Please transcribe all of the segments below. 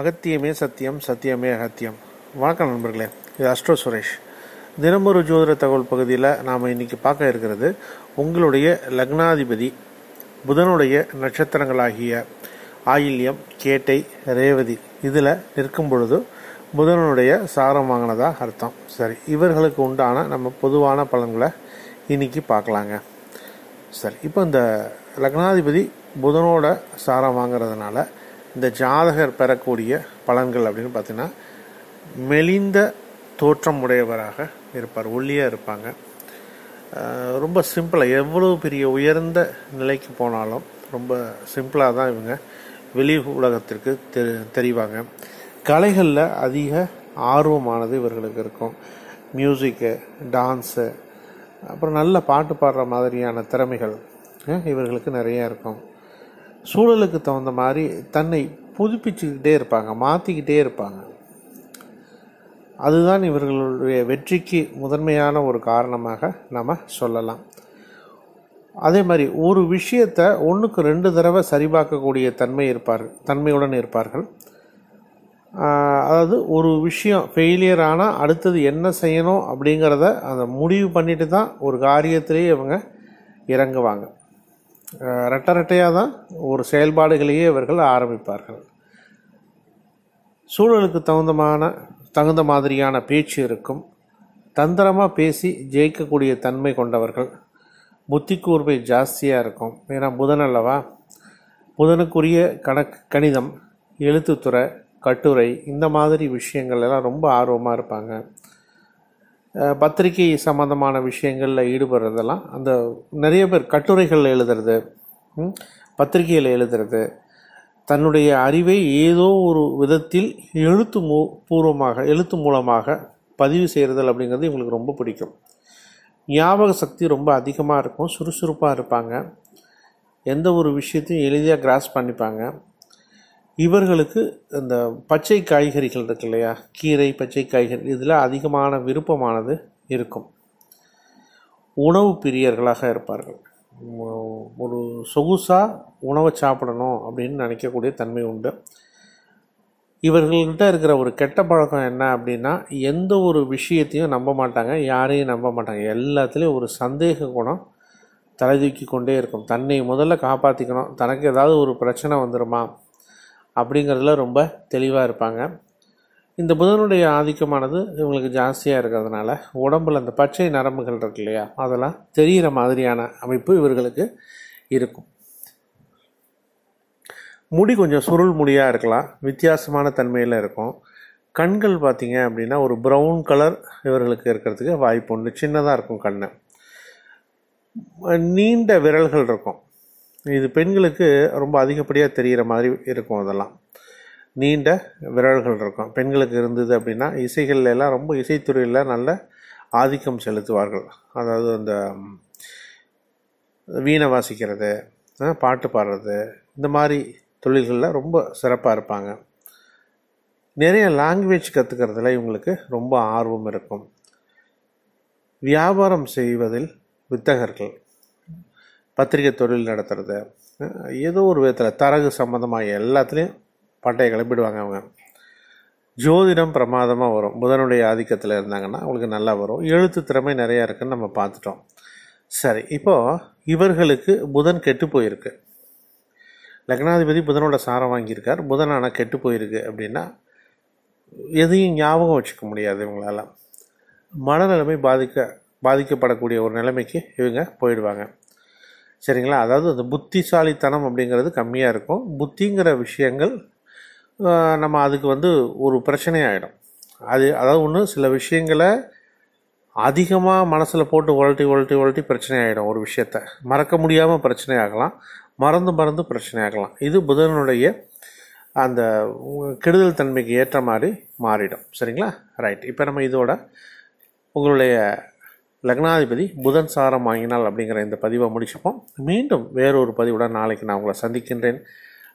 அகத்தியமே சத்தியம் சத்தியமே அகத்தியம் வணக்கம் நண்பர்களே இது அஸ்ட்ரோ சுரேஷ் தினமொரு ஜோதிட தகவல் பகுதியில் நாம் இன்றைக்கி பார்க்க இருக்கிறது உங்களுடைய லக்னாதிபதி புதனுடைய நட்சத்திரங்களாகிய ஆயில்யம் கேட்டை ரேவதி இதில் நிற்கும் பொழுது புதனுடைய சாரம் வாங்கினதாக அர்த்தம் சரி இவர்களுக்கு உண்டான நம்ம பொதுவான பலன்களை இன்னைக்கு பார்க்கலாங்க சரி இப்போ இந்த லக்னாதிபதி புதனோட சாரம் வாங்கிறதுனால இந்த ஜாதகர் பெறக்கூடிய பலன்கள் அப்படின்னு பார்த்தீங்கன்னா மெலிந்த தோற்றம் உடையவராக இருப்பார் ஒல்லியாக இருப்பாங்க ரொம்ப சிம்பிளாக எவ்வளோ பெரிய உயர்ந்த நிலைக்கு போனாலும் ரொம்ப சிம்பிளாக தான் இவங்க வெளி உலகத்திற்கு தெரி தெரிவாங்க கலைகளில் அதிக ஆர்வமானது இவர்களுக்கு இருக்கும் மியூசிக்கு டான்ஸு அப்புறம் நல்ல பாட்டு பாடுற மாதிரியான திறமைகள் இவர்களுக்கு நிறையா இருக்கும் சூழலுக்கு தகுந்த மாதிரி தன்னை புதுப்பிச்சுக்கிட்டே இருப்பாங்க மாற்றிக்கிட்டே இருப்பாங்க அதுதான் இவர்களுடைய வெற்றிக்கு முதன்மையான ஒரு காரணமாக நம்ம சொல்லலாம் அதே மாதிரி ஒரு விஷயத்தை ஒன்றுக்கு ரெண்டு தடவை சரிபார்க்கக்கூடிய தன்மை இருப்பார் தன்மையுடன் இருப்பார்கள் அதாவது ஒரு விஷயம் ஃபெயிலியர் ஆனால் அடுத்தது என்ன செய்யணும் அப்படிங்கிறத அந்த முடிவு பண்ணிட்டு தான் ஒரு காரியத்திலேயே இவங்க இறங்குவாங்க ரெட்டை தான் ஒரு செயல்பாடுகளையே இவர்கள் ஆரம்பிப்பார்கள் சூழலுக்கு தகுந்தமான தகுந்த மாதிரியான பேச்சு இருக்கும் தந்திரமாக பேசி ஜெயிக்கக்கூடிய தன்மை கொண்டவர்கள் புத்தி கூர்மை ஜாஸ்தியாக இருக்கும் ஏன்னா புதன் அல்லவா புதனுக்குரிய கணக்கு கணிதம் எழுத்துத்துறை கட்டுரை இந்த மாதிரி விஷயங்கள் எல்லாம் ரொம்ப ஆர்வமாக இருப்பாங்க பத்திரிகை சம்மந்தமான விஷயங்களில் ஈடுபடுறதெல்லாம் அந்த நிறைய பேர் கட்டுரைகளில் எழுதுறது பத்திரிகையில் எழுதுறது தன்னுடைய அறிவை ஏதோ ஒரு விதத்தில் எழுத்து மூ பூர்வமாக எழுத்து மூலமாக பதிவு செய்கிறதல் அப்படிங்கிறது இவங்களுக்கு ரொம்ப பிடிக்கும் ஞாபக சக்தி ரொம்ப அதிகமாக இருக்கும் சுறுசுறுப்பாக இருப்பாங்க எந்த ஒரு விஷயத்தையும் எளிதாக கிராஸ் பண்ணிப்பாங்க இவர்களுக்கு இந்த பச்சை காய்கறிகள் இருக்கு இல்லையா கீரை பச்சை காய்கறி இதில் அதிகமான விருப்பமானது இருக்கும் உணவு பிரியர்களாக இருப்பார்கள் ஒரு சொகுசாக உணவை சாப்பிடணும் அப்படின்னு நினைக்கக்கூடிய தன்மை உண்டு இவர்கள்கிட்ட இருக்கிற ஒரு கெட்ட பழக்கம் என்ன அப்படின்னா எந்த ஒரு விஷயத்தையும் நம்ப மாட்டாங்க யாரையும் நம்ப மாட்டாங்க எல்லாத்துலேயும் ஒரு சந்தேக குணம் தலை தூக்கி கொண்டே இருக்கும் தன்னை முதல்ல காப்பாற்றிக்கணும் தனக்கு ஏதாவது ஒரு பிரச்சனை வந்துடுமா அப்படிங்கிறதுல ரொம்ப தெளிவாக இருப்பாங்க இந்த புதனுடைய ஆதிக்கமானது இவங்களுக்கு ஜாஸ்தியாக இருக்கிறதுனால உடம்பில் அந்த பச்சை நரம்புகள் இருக்கு இல்லையா அதெல்லாம் தெரிகிற மாதிரியான அமைப்பு இவர்களுக்கு இருக்கும் முடி கொஞ்சம் சுருள் முடியாக இருக்கலாம் வித்தியாசமான தன்மையில் இருக்கும் கண்கள் பார்த்திங்க அப்படின்னா ஒரு ப்ரௌன் கலர் இவர்களுக்கு இருக்கிறதுக்கு வாய்ப்பு உண்டு சின்னதாக இருக்கும் கண் நீண்ட விரல்கள் இருக்கும் இது பெண்களுக்கு ரொம்ப அதிகப்படியாக தெரிகிற மாதிரி இருக்கும் அதெல்லாம் நீண்ட விரல்கள் இருக்கும் பெண்களுக்கு இருந்தது அப்படின்னா இசைகள் எல்லாம் ரொம்ப இசைத்துறையில் நல்ல ஆதிக்கம் செலுத்துவார்கள் அதாவது அந்த வீணை வாசிக்கிறது பாட்டு பாடுறது இந்த மாதிரி தொழில்களில் ரொம்ப சிறப்பாக இருப்பாங்க நிறைய லாங்குவேஜ் கற்றுக்கிறதுல இவங்களுக்கு ரொம்ப ஆர்வம் இருக்கும் வியாபாரம் செய்வதில் வித்தகர்கள் பத்திரிகை தொழில் நடத்துகிறது ஏதோ ஒரு விதத்தில் தரகு சம்மந்தமாக எல்லாத்துலேயும் பட்டையை கிளப்பிடுவாங்க அவங்க ஜோதிடம் பிரமாதமாக வரும் புதனுடைய ஆதிக்கத்தில் இருந்தாங்கன்னா அவங்களுக்கு நல்லா வரும் எழுத்து திறமை நிறையா இருக்குதுன்னு நம்ம பார்த்துட்டோம் சரி இப்போது இவர்களுக்கு புதன் கெட்டு போயிருக்கு லக்னாதிபதி புதனோட சாரம் வாங்கியிருக்கார் புதன் ஆனால் கெட்டு போயிருக்கு அப்படின்னா எதையும் ஞாபகம் வச்சுக்க முடியாது இவங்களால மனநிலைமை பாதிக்க பாதிக்கப்படக்கூடிய ஒரு நிலைமைக்கு இவங்க போயிடுவாங்க சரிங்களா அதாவது அந்த புத்திசாலித்தனம் அப்படிங்கிறது கம்மியாக இருக்கும் புத்திங்கிற விஷயங்கள் நம்ம அதுக்கு வந்து ஒரு பிரச்சனையாகிடும் அது அதாவது ஒன்று சில விஷயங்களை அதிகமாக மனசில் போட்டு உழட்டி உழட்டி உழட்டி பிரச்சனை ஆகிடும் ஒரு விஷயத்த மறக்க முடியாமல் பிரச்சனை ஆகலாம் மறந்து மறந்து பிரச்சனை ஆகலாம் இது புதனுடைய அந்த கெடுதல் தன்மைக்கு ஏற்ற மாதிரி மாறிடும் சரிங்களா ரைட் இப்போ நம்ம இதோட உங்களுடைய லக்னாதிபதி புதன் சாரம் வாங்கினால் அப்படிங்கிற இந்த பதிவை முடிச்சுப்போம் மீண்டும் வேறொரு பதிவுடன் நாளைக்கு நான் உங்களை சந்திக்கின்றேன்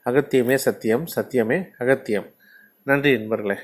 அகத்தியமே சத்தியம் சத்தியமே அகத்தியம் நன்றி நண்பர்களே